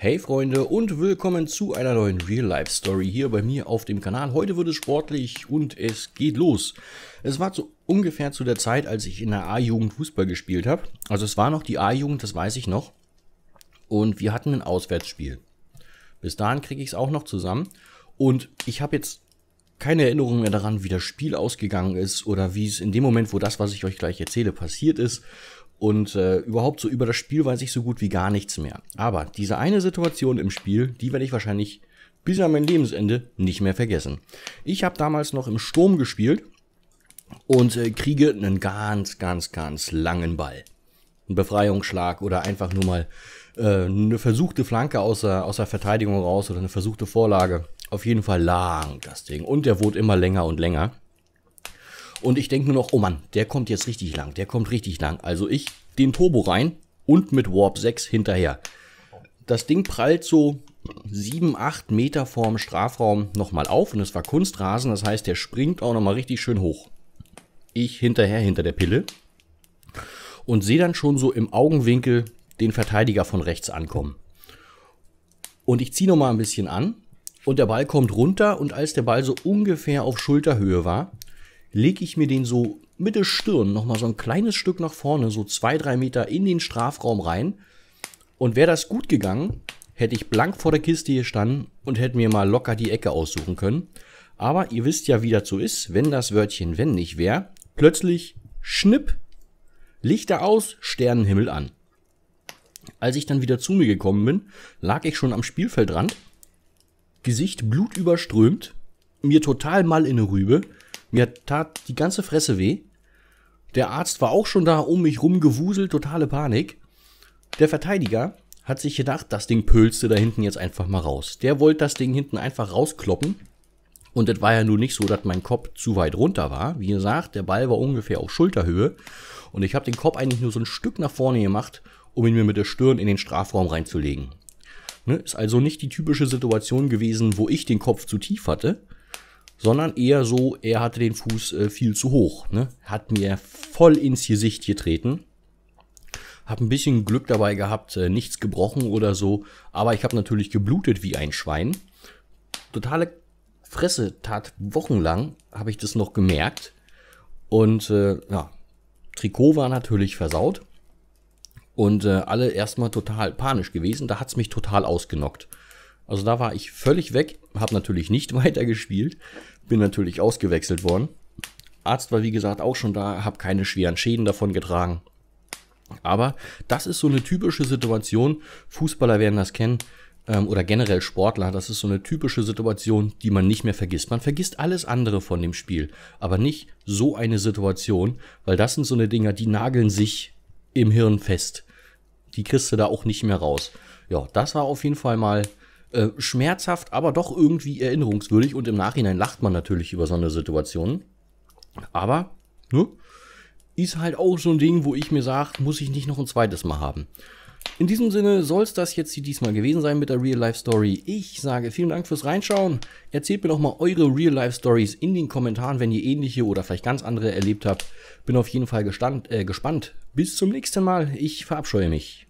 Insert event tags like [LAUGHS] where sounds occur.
Hey Freunde und willkommen zu einer neuen Real-Life-Story hier bei mir auf dem Kanal. Heute wird es sportlich und es geht los. Es war zu, ungefähr zu der Zeit, als ich in der A-Jugend Fußball gespielt habe. Also es war noch die A-Jugend, das weiß ich noch. Und wir hatten ein Auswärtsspiel. Bis dahin kriege ich es auch noch zusammen. Und ich habe jetzt keine Erinnerung mehr daran, wie das Spiel ausgegangen ist oder wie es in dem Moment, wo das, was ich euch gleich erzähle, passiert ist. Und äh, überhaupt so über das Spiel weiß ich so gut wie gar nichts mehr. Aber diese eine Situation im Spiel, die werde ich wahrscheinlich bis an mein Lebensende nicht mehr vergessen. Ich habe damals noch im Sturm gespielt und äh, kriege einen ganz, ganz, ganz langen Ball. Ein Befreiungsschlag oder einfach nur mal äh, eine versuchte Flanke aus der, aus der Verteidigung raus oder eine versuchte Vorlage. Auf jeden Fall lang das Ding. Und der wurde immer länger und länger. Und ich denke nur noch, oh Mann, der kommt jetzt richtig lang, der kommt richtig lang. Also ich den Turbo rein und mit Warp 6 hinterher. Das Ding prallt so 7, 8 Meter vorm Strafraum nochmal auf und es war Kunstrasen, das heißt, der springt auch nochmal richtig schön hoch. Ich hinterher hinter der Pille und sehe dann schon so im Augenwinkel den Verteidiger von rechts ankommen. Und ich ziehe nochmal ein bisschen an und der Ball kommt runter und als der Ball so ungefähr auf Schulterhöhe war, lege ich mir den so mit der Stirn nochmal so ein kleines Stück nach vorne, so zwei, drei Meter in den Strafraum rein. Und wäre das gut gegangen, hätte ich blank vor der Kiste hier standen und hätte mir mal locker die Ecke aussuchen können. Aber ihr wisst ja, wie das so ist, wenn das Wörtchen wenn nicht wäre. Plötzlich schnipp, Lichter aus, Sternenhimmel an. Als ich dann wieder zu mir gekommen bin, lag ich schon am Spielfeldrand, Gesicht blutüberströmt, mir total mal in eine Rübe, mir tat die ganze Fresse weh. Der Arzt war auch schon da, um mich rumgewuselt, totale Panik. Der Verteidiger hat sich gedacht, das Ding pölste da hinten jetzt einfach mal raus. Der wollte das Ding hinten einfach rauskloppen. Und das war ja nun nicht so, dass mein Kopf zu weit runter war. Wie gesagt, der Ball war ungefähr auf Schulterhöhe. Und ich habe den Kopf eigentlich nur so ein Stück nach vorne gemacht, um ihn mir mit der Stirn in den Strafraum reinzulegen. Ne? Ist also nicht die typische Situation gewesen, wo ich den Kopf zu tief hatte, sondern eher so, er hatte den Fuß äh, viel zu hoch. Ne? Hat mir voll ins Gesicht getreten. Hab ein bisschen Glück dabei gehabt, äh, nichts gebrochen oder so, aber ich habe natürlich geblutet wie ein Schwein. Totale Fresse tat wochenlang, habe ich das noch gemerkt. Und äh, ja, Trikot war natürlich versaut und äh, alle erstmal total panisch gewesen. Da hat's mich total ausgenockt. Also da war ich völlig weg, habe natürlich nicht [LAUGHS] weitergespielt, bin natürlich ausgewechselt worden. Arzt war wie gesagt auch schon da, habe keine schweren Schäden davon getragen. Aber das ist so eine typische Situation, Fußballer werden das kennen ähm, oder generell Sportler, das ist so eine typische Situation, die man nicht mehr vergisst. Man vergisst alles andere von dem Spiel, aber nicht so eine Situation, weil das sind so eine Dinger, die nageln sich im Hirn fest. Die kriegst du da auch nicht mehr raus. Ja, das war auf jeden Fall mal äh, schmerzhaft, aber doch irgendwie erinnerungswürdig und im Nachhinein lacht man natürlich über so eine Situation. Aber, ne? Ist halt auch so ein Ding, wo ich mir sage, muss ich nicht noch ein zweites Mal haben. In diesem Sinne soll es das jetzt hier diesmal gewesen sein mit der Real-Life-Story. Ich sage vielen Dank fürs Reinschauen. Erzählt mir doch mal eure Real-Life-Stories in den Kommentaren, wenn ihr ähnliche oder vielleicht ganz andere erlebt habt. Bin auf jeden Fall gestand, äh, gespannt. Bis zum nächsten Mal. Ich verabscheue mich.